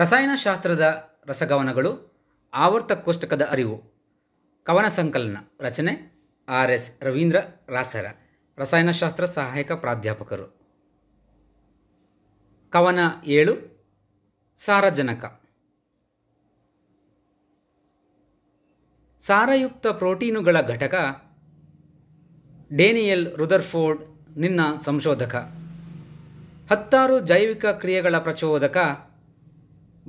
ರಸಾಯನಶಾಸ್ತ್ರದ ರಸಗವನಗಳು ಕೋಷ್ಟಕದ ಅರಿವು ಕವನ ಸಂಕಲನ ರಚನೆ ಆರ್ ಎಸ್ ರವೀಂದ್ರ ರಾಸರ ರಸಾಯನಶಾಸ್ತ್ರ ಸಹಾಯಕ ಪ್ರಾಧ್ಯಾಪಕರು ಕವನ ಏಳು ಸಾರಜನಕ ಸಾರಯುಕ್ತ ಪ್ರೋಟೀನುಗಳ ಘಟಕ ಡೇನಿಯಲ್ ರುದರ್ಫೋರ್ಡ್ ನಿನ್ನ ಸಂಶೋಧಕ ಹತ್ತಾರು ಜೈವಿಕ ಕ್ರಿಯೆಗಳ ಪ್ರಚೋದಕ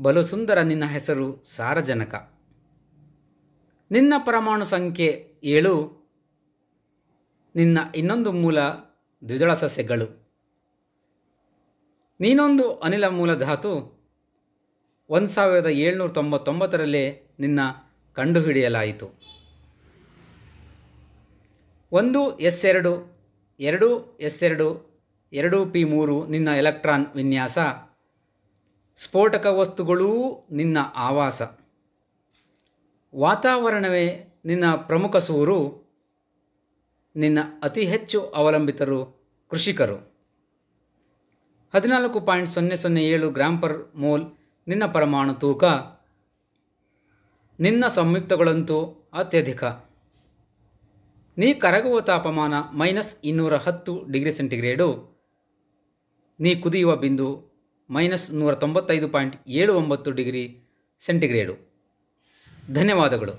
ಬಲು ಸುಂದರ ನಿನ್ನ ಹೆಸರು ಸಾರಜನಕ ನಿನ್ನ ಪರಮಾಣು ಸಂಖ್ಯೆ ಏಳು ನಿನ್ನ ಇನ್ನೊಂದು ಮೂಲ ದ್ವಿದಳ ಸಸ್ಯಗಳು ನೀನೊಂದು ಅನಿಲ ಮೂಲ ಧಾತು ಒಂದು ಸಾವಿರದ ಏಳ್ನೂರ ತೊಂಬತ್ತೊಂಬತ್ತರಲ್ಲೇ ನಿನ್ನ ಕಂಡುಹಿಡಿಯಲಾಯಿತು ಒಂದು ಎಸ್ ಎರಡು ಎರಡು ಎಸ್ ಎರಡು ಎರಡು ಪಿ ಮೂರು ನಿನ್ನ ಎಲೆಕ್ಟ್ರಾನ್ ವಿನ್ಯಾಸ ಸ್ಫೋಟಕ ವಸ್ತುಗಳೂ ನಿನ್ನ ಆವಾಸ ವಾತಾವರಣವೇ ನಿನ್ನ ಪ್ರಮುಖ ಸೂರು ನಿನ್ನ ಅತಿ ಹೆಚ್ಚು ಅವಲಂಬಿತರು ಕೃಷಿಕರು ಹದಿನಾಲ್ಕು ಪಾಯಿಂಟ್ ಸೊನ್ನೆ ಸೊನ್ನೆ ಏಳು ಗ್ರಾಂ ಪರ್ ಮೋಲ್ ನಿನ್ನ ಪರಮಾಣು ತೂಕ ನಿನ್ನ ಸಂಯುಕ್ತಗಳಂತೂ ಅತ್ಯಧಿಕ ನೀ ಕರಗುವ ತಾಪಮಾನ ಮೈನಸ್ ಇನ್ನೂರ ಹತ್ತು ಡಿಗ್ರಿ ಸೆಂಟಿಗ್ರೇಡು ನೀ ಕುದಿಯುವ ಬಿಂದು ಮೈನಸ್ ನೂರ ತೊಂಬತ್ತೈದು ಪಾಯಿಂಟ್ ಏಳು ಒಂಬತ್ತು ಡಿಗ್ರಿ ಸೆಂಟಿಗ್ರೇಡು ಧನ್ಯವಾದಗಳು